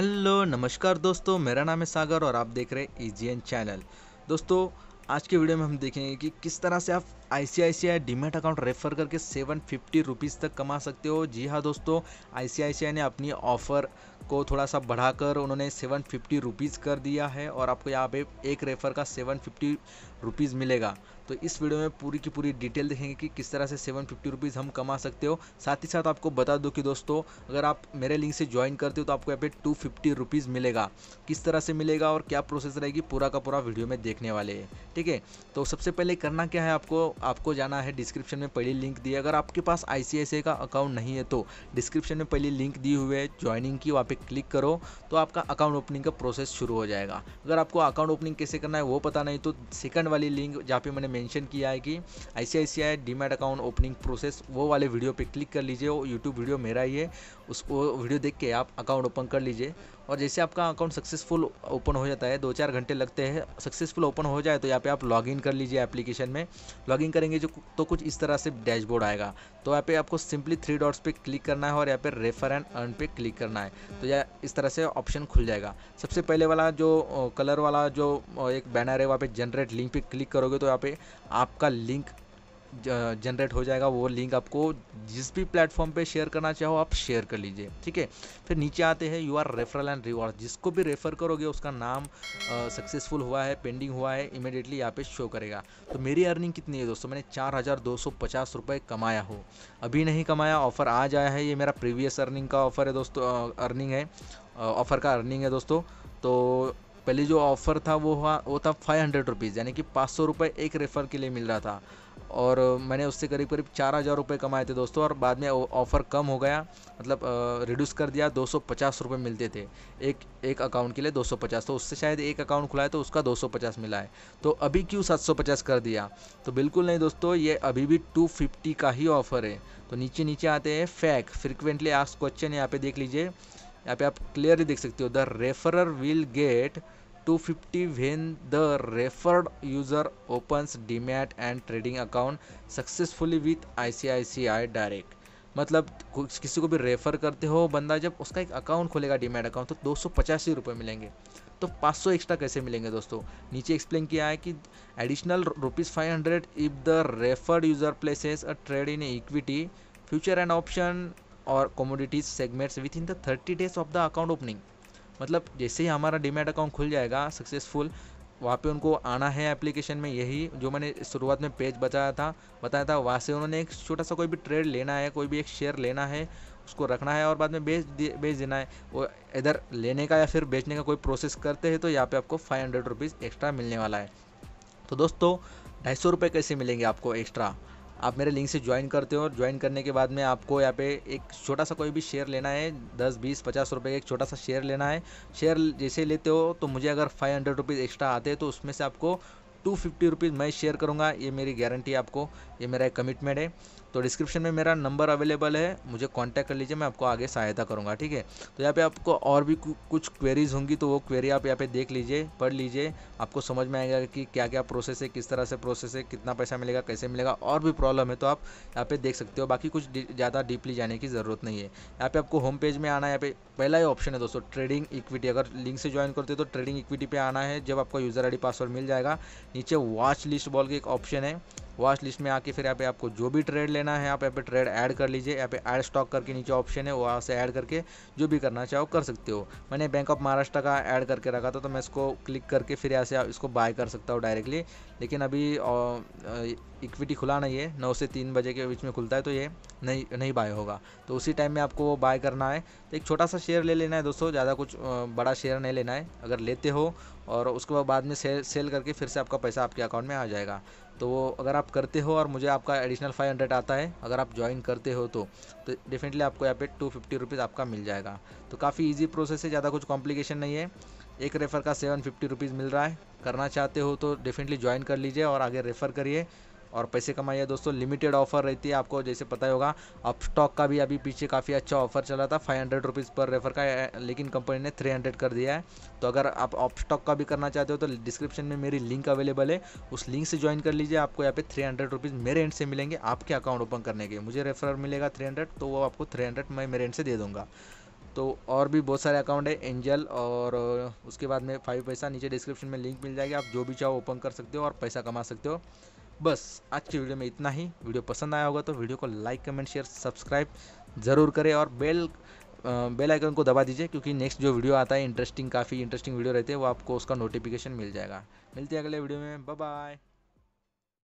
hello नमस्कार दोस्तों मेरा नाम है सागर और आप देख रहे हैं एजीएन चैनल दोस्तों आज के वीडियो में हम देखेंगे कि किस तरह से आप I C I C I demat account refer करके सेवन फिफ्टी रुपीज़ तक कमा सकते हो जी हाँ दोस्तों आई सी आई सी आई ने अपनी ऑफ़र को थोड़ा सा बढ़ाकर उन्होंने सेवन फिफ्टी रुपीज़ कर दिया है और आपको यहाँ पे एक रेफ़र का सेवन फिफ्टी रुपीज़ मिलेगा तो इस वीडियो में पूरी की पूरी डिटेल देखेंगे कि किस तरह से सेवन फिफ्टी रुपीज़ हम कमा सकते हो साथ ही साथ आपको बता दो कि दोस्तों अगर आप मेरे लिंक से ज्वाइन करते हो तो आपको यहाँ पे टू फिफ्टी रुपीज़ मिलेगा किस तरह से मिलेगा और क्या प्रोसेस रहेगी पूरा का पूरा वीडियो में देखने वाले हैं ठीक है तो सबसे पहले करना क्या है आपको आपको जाना है डिस्क्रिप्शन में पहली लिंक दी अगर आपके पास आई का अकाउंट नहीं है तो डिस्क्रिप्शन में पहली लिंक दी हुई है ज्वाइनिंग की वहाँ पर क्लिक करो तो आपका अकाउंट ओपनिंग का प्रोसेस शुरू हो जाएगा अगर आपको अकाउंट ओपनिंग कैसे करना है वो पता नहीं तो सेकंड वाली लिंक जहाँ पे मैंने मेंशन किया है कि I C I demat account opening process वो वाले वीडियो पे क्लिक कर लीजिए वो यूट्यूब वीडियो मेरा ही है उसको वीडियो देख के आप अकाउंट ओपन कर लीजिए और जैसे आपका अकाउंट सक्सेसफुल ओपन हो जाता है दो चार घंटे लगते हैं सक्सेसफुल ओपन हो जाए तो यहाँ पे आप लॉगिन कर लीजिए एप्लीकेशन में लॉगिन करेंगे जो तो कुछ इस तरह से डैशबोर्ड आएगा तो यहाँ पे आपको सिंपली थ्री डॉट्स पे क्लिक करना है और यहाँ पे रेफर एंड अर्न पे क्लिक करना है तो यह इस तरह से ऑप्शन खुल जाएगा सबसे पहले वाला जो कलर वाला जो एक बैनर है वहाँ पर जनरेट लिंक पर क्लिक करोगे तो यहाँ पर आपका लिंक जनरेट हो जाएगा वो लिंक आपको जिस भी प्लेटफॉर्म पे शेयर करना चाहो आप शेयर कर लीजिए ठीक है फिर नीचे आते हैं your referral and reward जिसको भी रेफर करोगे उसका नाम सक्सेसफुल हुआ है पेंडिंग हुआ है इमिडिएटली यहाँ पे शो करेगा तो मेरी अर्निंग कितनी है दोस्तों मैंने चार हज़ार दो सौ पचास रुपये कमाया हो अभी नहीं कमाया ऑफ़र आ जाया है ये मेरा प्रीवियस अर्निंग का ऑफ़र है दोस्तों अर्निंग है ऑफ़र का अर्निंग है दोस्तों तो पहले जो ऑफ़र था वो हुआ वो था फाइव हंड्रेड रुपीज़ यानी कि पाँच सौ रुपये एक रेफ़र के लिए मिल रहा था और मैंने उससे करीब करीब चार हज़ार रुपये कमाए थे दोस्तों और बाद में ऑफ़र कम हो गया मतलब रिड्यूस कर दिया दो सौ पचास रुपये मिलते थे एक एक अकाउंट के लिए दो सौ पचास तो उससे शायद एक अकाउंट खुला है तो उसका दो सौ पचास मिला है तो अभी क्यों सात सौ पचास कर दिया तो बिल्कुल नहीं दोस्तों ये अभी भी टू फिफ्टी का ही ऑफ़र है तो नीचे नीचे आते हैं फैक फ्रिक्वेंटली आस्क क्वेश्चन यहाँ पे देख लीजिए यहाँ पे आप क्लियरली देख सकते हो the referrer will get 250 when the referred user opens demat and trading account successfully with ICICI direct मतलब किसी को भी रेफर करते हो बंदा जब उसका एक अकाउंट खोलेगा डीमैट अकाउंट तो दो सौ रुपये मिलेंगे तो 500 एक्स्ट्रा कैसे मिलेंगे दोस्तों नीचे एक्सप्लेन किया है कि additional rupees five hundred if the referred user places a trade in equity future and option और commodities segments within the thirty days of the account opening मतलब जैसे ही हमारा डीमेट अकाउंट खुल जाएगा सक्सेसफुल वहाँ पे उनको आना है एप्लीकेशन में यही जो मैंने शुरुआत में पेज बताया था बताया था वहाँ से उन्होंने एक छोटा सा कोई भी ट्रेड लेना है कोई भी एक शेयर लेना है उसको रखना है और बाद में बेच बेच देना है वो इधर लेने का या फिर बेचने का कोई प्रोसेस करते हैं तो यहाँ पे आपको फाइव हंड्रेड रुपीज़ एक्स्ट्रा मिलने वाला है तो दोस्तों ढाई सौ रुपये कैसे मिलेंगे आपको एक्स्ट्रा आप मेरे लिंक से ज्वाइन करते हो और ज्वाइन करने के बाद में आपको यहाँ पे एक छोटा सा कोई भी शेयर लेना है दस बीस पचास रुपये का एक छोटा सा शेयर लेना है शेयर जैसे लेते हो तो मुझे अगर फाइव हंड्रेड रुपीज़ एक्स्ट्रा आते हैं तो उसमें से आपको टू फिफ्टी रुपीज़ मैं शेयर करूँगा ये मेरी गारंटी है आपको ये मेरा एक कमिटमेंट है तो डिस्क्रिप्शन में मेरा नंबर अवेलेबल है मुझे कॉन्टैक्ट कर लीजिए मैं आपको आगे सहायता करूँगा ठीक है तो यहाँ पे आपको और भी कुछ क्वेरीज़ होंगी तो वो क्वेरी आप यहाँ पे देख लीजिए पढ़ लीजिए आपको समझ में आएगा कि क्या क्या प्रोसेस है किस तरह से प्रोसेस है कितना पैसा मिलेगा कैसे मिलेगा और भी प्रॉब्लम है तो आप यहाँ पे देख सकते हो बाकी कुछ ज़्यादा डीपली जाने की ज़रूरत नहीं है यहाँ पे आपको होम पेज में आना यहाँ पे पहला ही ऑप्शन है दोस्तों ट्रेडिंग इक्विटी अगर लिंक से ज्वाइन करते हो तो ट्रेडिंग इक्विटी पे आना है जब आपका यूज़र आई पासवर्ड मिल जाएगा नीचे वॉच लिस्ट बॉल की एक ऑप्शन है वॉच लिस्ट में आके फिर यहाँ पे आपको जो भी ट्रेड लेना है आप यहाँ पे ट्रेड ऐड कर लीजिए यहाँ पे ऐड स्टॉक करके नीचे ऑप्शन है वहाँ से ऐड करके जो भी करना चाहो कर सकते हो मैंने बैंक ऑफ महाराष्ट्र का ऐड करके रखा था तो मैं इसको क्लिक करके फिर यहाँ से इसको बाय कर सकता हूँ डायरेक्टली लेकिन अभी इक्विटी खुला नहीं है नौ से तीन बजे के बीच में खुलता है तो ये नहीं नहीं बाय होगा तो उसी टाइम में आपको वो बाय करना है तो एक छोटा सा शेयर ले लेना है दोस्तों ज़्यादा कुछ बड़ा शेयर नहीं लेना है अगर लेते हो और उसके बाद में सेल सेल करके फिर से आपका पैसा आपके अकाउंट में आ जाएगा तो वो अगर आप करते हो और मुझे आपका एडिशनल फाइव हंड्रेड आता है अगर आप ज्वाइन करते हो तो तो डेफिनेटली आपको यहाँ पे टू फिफ्टी रुपीज़ आपका मिल जाएगा तो काफ़ी ईजी प्रोसेस है ज़्यादा कुछ कॉम्प्लिकेशन नहीं है एक रेफ़र का सेवन फिफ्टी रुपीज़ मिल रहा है करना चाहते हो तो डेफिनेटली ज्वाइन कर लीजिए और आगे रेफ़र करिए और पैसे कमाइए दोस्तों लिमिटेड ऑफर रहती है आपको जैसे पता ही होगा अप स्टॉक का भी अभी पीछे काफ़ी अच्छा ऑफर चला था फाइव हंड्रेड रुपीज़ पर रेफर का लेकिन कंपनी ने थ्री हंड्रेड कर दिया है तो अगर आप अप स्टॉक का भी करना चाहते हो तो डिस्क्रिप्शन में मेरी लिंक अवेलेबल है उस लिंक से ज्वाइन कर लीजिए आपको यहाँ पे थ्री हंड्रेड रुपीज़ मेरे एंड से मिलेंगे आपके अकाउंट ओपन करने के मुझे रेफर मिलेगा थ्री हंड्रेड तो वो आपको थ्री हंड्रेड मैं मेरे एंड से दे दूँगा तो और भी बहुत सारे अकाउंट है एंजल और उसके बाद में फाइव पैसा नीचे डिस्क्रिप्शन में लिंक मिल जाएगी आप जो भी चाहो ओपन कर सकते हो और पैसा कमा सकते हो बस आज की वीडियो में इतना ही वीडियो पसंद आया होगा तो वीडियो को लाइक कमेंट शेयर सब्सक्राइब ज़रूर करें और बेल बेल आइकन को दबा दीजिए क्योंकि नेक्स्ट जो वीडियो आता है इंटरेस्टिंग काफ़ी इंटरेस्टिंग वीडियो रहते हैं वो आपको उसका नोटिफिकेशन मिल जाएगा मिलते हैं अगले वीडियो में बाय